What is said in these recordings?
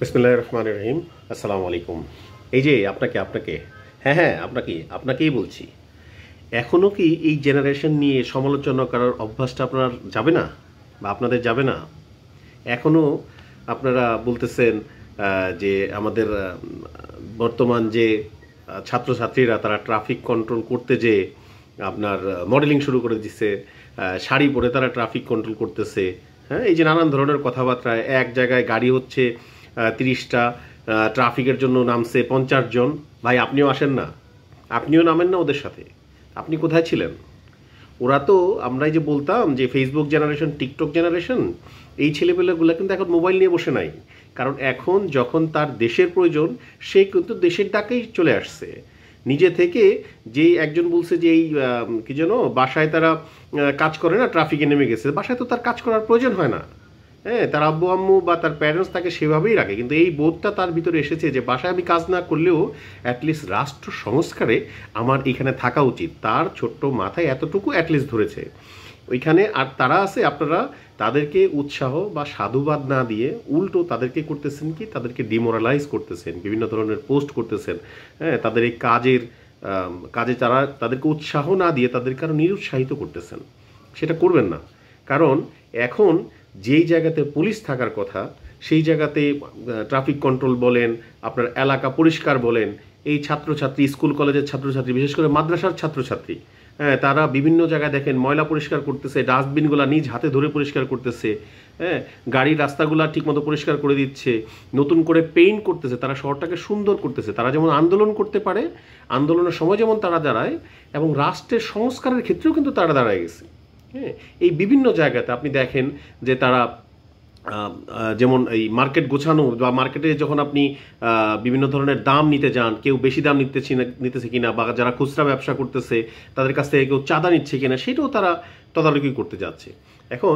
বিসমুল্লাহ রহমান রহিম আসসালামু আলাইকুম এই যে আপনাকে আপনাকে হ্যাঁ হ্যাঁ আপনাকে আপনাকেই বলছি এখনও কি এই জেনারেশন নিয়ে সমালোচনা করার অভ্যাসটা আপনার যাবে না বা আপনাদের যাবে না এখনও আপনারা বলতেছেন যে আমাদের বর্তমান যে ছাত্রছাত্রীরা তারা ট্রাফিক কন্ট্রোল করতে যে আপনার মডেলিং শুরু করে দিচ্ছে শাড়ি পরে তারা ট্রাফিক কন্ট্রোল করতেছে হ্যাঁ এই যে নানান ধরনের কথাবার্তায় এক জায়গায় গাড়ি হচ্ছে তিরিশটা ট্রাফিকের জন্য নামছে পঞ্চাশ জন ভাই আপনিও আসেন না আপনিও নামেন না ওদের সাথে আপনি কোথায় ছিলেন ওরা তো আমরাই যে বলতাম যে ফেসবুক জেনারেশন টিকটক জেনারেশন এই ছেলেপেলেগুলো কিন্তু এখন মোবাইল নিয়ে বসে নাই কারণ এখন যখন তার দেশের প্রয়োজন সে কিন্তু দেশের ডাকেই চলে আসছে নিজে থেকে যে একজন বলছে যে এই কি যেন বাসায় তারা কাজ করে না ট্রাফিকে নেমে গেছে বাসায় তো তার কাজ করার প্রয়োজন হয় না হ্যাঁ তার আব্বু আম্মু বা তার প্যারেন্টস তাকে সেভাবেই রাখে কিন্তু এই বোধটা তার ভিতরে এসেছে যে বাসায় আমি কাজ না করলেও অ্যাটলিস্ট রাষ্ট্র সংস্কারে আমার এখানে থাকা উচিত তার ছোট্ট মাথায় এতটুকু অ্যাটলিস্ট ধরেছে ওইখানে আর তারা আছে আপনারা তাদেরকে উৎসাহ বা সাধুবাদ না দিয়ে উল্টো তাদেরকে করতেছেন কি তাদেরকে ডিমোরালাইজ করতেছেন বিভিন্ন ধরনের পোস্ট করতেছেন হ্যাঁ তাদের এই কাজের কাজে তারা তাদেরকে উৎসাহ না দিয়ে তাদেরকে আরও নিরুৎসাহিত করতেছেন সেটা করবেন না কারণ এখন যেই জায়গাতে পুলিশ থাকার কথা সেই জায়গাতে ট্রাফিক কন্ট্রোল বলেন আপনার এলাকা পরিষ্কার বলেন এই ছাত্রছাত্রী স্কুল কলেজের ছাত্রছাত্রী বিশেষ করে মাদ্রাসার ছাত্রছাত্রী হ্যাঁ তারা বিভিন্ন জায়গায় দেখেন ময়লা পরিষ্কার করতেছে ডাস্টবিনগুলো নিজ হাতে ধরে পরিষ্কার করতেছে হ্যাঁ গাড়ি রাস্তাগুলো ঠিকমতো পরিষ্কার করে দিচ্ছে নতুন করে পেইন্ট করতেছে তারা শহরটাকে সুন্দর করতেছে তারা যেমন আন্দোলন করতে পারে আন্দোলনের সময় যেমন তারা দাঁড়ায় এবং রাষ্ট্রের সংস্কারের ক্ষেত্রেও কিন্তু তারা দাঁড়ায় গেছে হ্যাঁ এই বিভিন্ন জায়গাতে আপনি দেখেন যে তারা যেমন এই মার্কেট গোছানো বা মার্কেটে যখন আপনি বিভিন্ন ধরনের দাম নিতে যান কেউ বেশি দাম নিতেছি নিতেছে কিনা বা যারা খুচরা ব্যবসা করতেছে তাদের কাছ থেকে কেউ চাঁদা নিচ্ছে কিনা সেটাও তারা তদারকি করতে যাচ্ছে এখন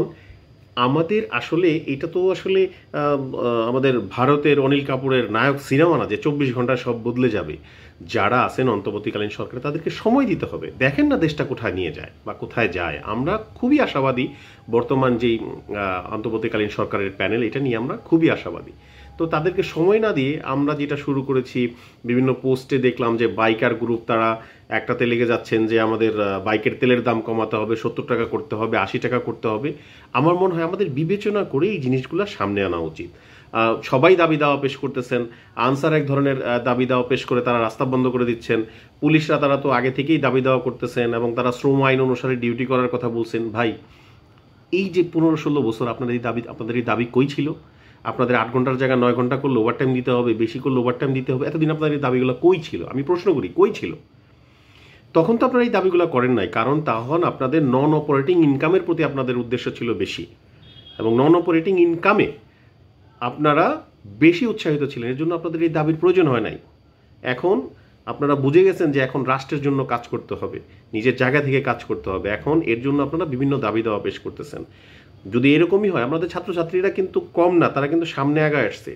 আমাদের আসলে এটা তো আসলে আমাদের ভারতের অনিল কাপুরের নায়ক সিনেমা না যে চব্বিশ ঘন্টা সব বদলে যাবে যারা আছেন অন্তর্বর্তীকালীন সরকার তাদেরকে সময় দিতে হবে দেখেন না দেশটা কোথায় নিয়ে যায় বা কোথায় যায় আমরা খুবই আশাবাদী বর্তমান যেই অন্তর্বর্তীকালীন সরকারের প্যানেল এটা নিয়ে আমরা খুবই আশাবাদী তো তাদেরকে সময় না দিয়ে আমরা যেটা শুরু করেছি বিভিন্ন পোস্টে দেখলাম যে বাইকার গ্রুপ তারা একটাতে লেগে যাচ্ছেন যে আমাদের বাইকের তেলের দাম কমাতে হবে সত্তর টাকা করতে হবে আশি টাকা করতে হবে আমার মনে হয় আমাদের বিবেচনা করে এই জিনিসগুলো সামনে আনা উচিত সবাই দাবি দাওয়া পেশ করতেছেন আনসার এক ধরনের দাবি দাওয়া পেশ করে তারা রাস্তা বন্ধ করে দিচ্ছেন পুলিশরা তারা তো আগে থেকেই দাবি দাওয়া করতেছেন এবং তারা শ্রম আইন অনুসারে ডিউটি করার কথা বলছেন ভাই এই যে পনেরো ষোলো বছর আপনার এই দাবি আপনাদের এই দাবি কই ছিল আপনাদের আট ঘন্টার জায়গায় নয় ঘন্টা করলে ওভারটাইম দিতে হবে বেশি করলে ওভারটাইম দিতে হবে এতদিন আপনাদের এই দাবিগুলো কই ছিল আমি প্রশ্ন করি কই ছিল তখন তো আপনারা এই দাবিগুলো করেন নাই কারণ তখন আপনাদের নন অপারেটিং ইনকামের প্রতি আপনাদের উদ্দেশ্য ছিল বেশি এবং নন অপারেটিং ইনকামে আপনারা বেশি উৎসাহিত ছিলেন এর জন্য আপনাদের এই দাবির প্রয়োজন হয় নাই এখন আপনারা বুঝে গেছেন যে এখন রাষ্ট্রের জন্য কাজ করতে হবে নিজের জায়গা থেকে কাজ করতে হবে এখন এর জন্য আপনারা বিভিন্ন দাবি দাওয়া পেশ করতেছেন যদি এরকমই হয় আমাদের ছাত্রছাত্রীরা কিন্তু কম না তারা কিন্তু সামনে আগা আসছে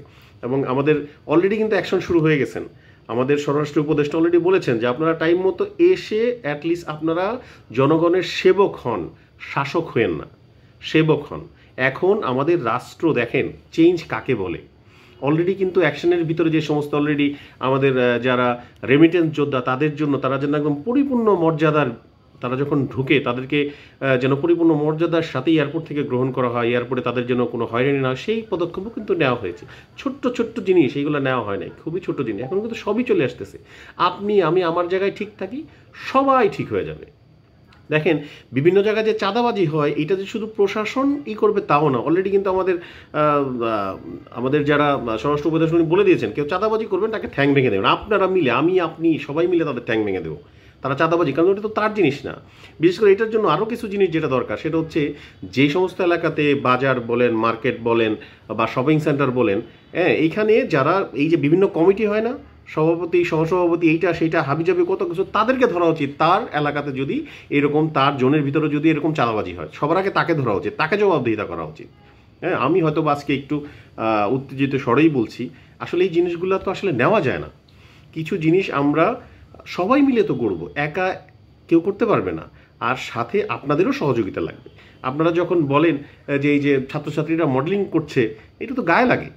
এবং আমাদের অলরেডি কিন্তু অ্যাকশন শুরু হয়ে গেছেন আমাদের স্বরাষ্ট্র উপদেষ্টা অলরেডি বলেছেন যে আপনারা টাইম মতো এসে অ্যাটলিস্ট আপনারা জনগণের সেবক হন শাসক হয়েন না সেবক হন এখন আমাদের রাষ্ট্র দেখেন চেঞ্জ কাকে বলে অলরেডি কিন্তু অ্যাকশনের ভিতরে যে সমস্ত অলরেডি আমাদের যারা রেমিটেন্স যোদ্ধা তাদের জন্য তারা যেন একদম পরিপূর্ণ মর্যাদার তারা যখন ঢুকে তাদেরকে যেন পরিপূর্ণ মর্যাদার সাথে এয়ারপোর্ট থেকে গ্রহণ করা হয় এয়ারপোর্টে তাদের জন্য কোনো হয়রানি না সেই পদক্ষেপও কিন্তু নেওয়া হয়েছে ছোট্ট ছোট্ট জিনিস এইগুলো নেওয়া হয় নাই খুবই ছোট্ট জিনিস এখন কিন্তু সবই চলে আসতেছে আপনি আমি আমার জায়গায় ঠিক থাকি সবাই ঠিক হয়ে যাবে দেখেন বিভিন্ন জায়গায় যে চাঁদাবাজি হয় এটা যে শুধু প্রশাসন ই করবে তাও না অলরেডি কিন্তু আমাদের আমাদের যারা স্বরাষ্ট্র উপদেশ উনি বলে দিয়েছেন কেউ চাঁদাবাজি করবেন তাকে ঠ্যাং ভেঙে দেবেন আপনারা মিলে আমি আপনি সবাই মিলে তাদের ঠ্যাং ভেঙে দেবো তারা চাঁদাবাজি কারণ ওটা তো তার জিনিস না বিশেষ করে এটার জন্য আরও কিছু জিনিস যেটা দরকার সেটা হচ্ছে যে সমস্ত এলাকাতে বাজার বলেন মার্কেট বলেন বা শপিং সেন্টার বলেন হ্যাঁ এইখানে যারা এই যে বিভিন্ন কমিটি হয় না সভাপতি সহসভাপতি এইটা সেইটা হাবিজাবি কত কিছু তাদেরকে ধরা উচিত তার এলাকাতে যদি এরকম তার জোনের ভিতরে যদি এরকম চাঁদাবাজি হয় সবার আগে তাকে ধরা উচিত তাকে জবাবদিহিতা করা উচিত হ্যাঁ আমি হয়তো আজকে একটু উত্তেজিত স্বরেই বলছি আসলে এই জিনিসগুলো তো আসলে নেওয়া যায় না কিছু জিনিস আমরা সবাই মিলে তো করবো একা কেউ করতে পারবে না আর সাথে আপনাদেরও সহযোগিতা লাগবে আপনারা যখন বলেন যে এই যে ছাত্রছাত্রীরা মডেলিং করছে এটা তো গায়ে লাগে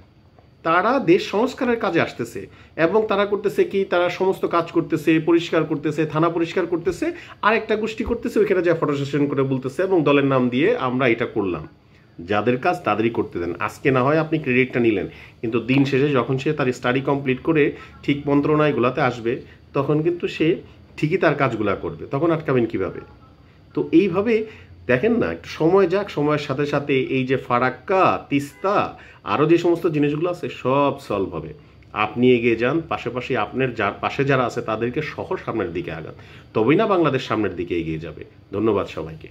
তারা দেশ সংস্কারের কাজে আসতেছে এবং তারা করতেছে কি তারা সমস্ত কাজ করতেছে পরিষ্কার করতেছে থানা পরিষ্কার করতেছে আর একটা গোষ্ঠী করতেছে ওইখানে যা ফটো সেশন করে বলতেছে এবং দলের নাম দিয়ে আমরা এটা করলাম যাদের কাজ তাদেরই করতে দেন আজকে না হয় আপনি ক্রেডিটটা নিলেন কিন্তু দিন শেষে যখন সে তার স্টাডি কমপ্লিট করে ঠিক মন্ত্রণা আসবে তখন কিন্তু সে ঠিকই তার কাজগুলা করবে তখন আটকাবেন কিভাবে তো এইভাবে দেখেন না একটু সময় যাক সময়ের সাথে সাথে এই যে ফারাক্কা তিস্তা আরও যে সমস্ত জিনিসগুলো আছে সব সলভ হবে আপনি এগিয়ে যান পাশাপাশি আপনার যার পাশে যারা আছে তাদেরকে সহ সামনের দিকে আগান তবেই না বাংলাদেশ সামনের দিকে এগিয়ে যাবে ধন্যবাদ সবাইকে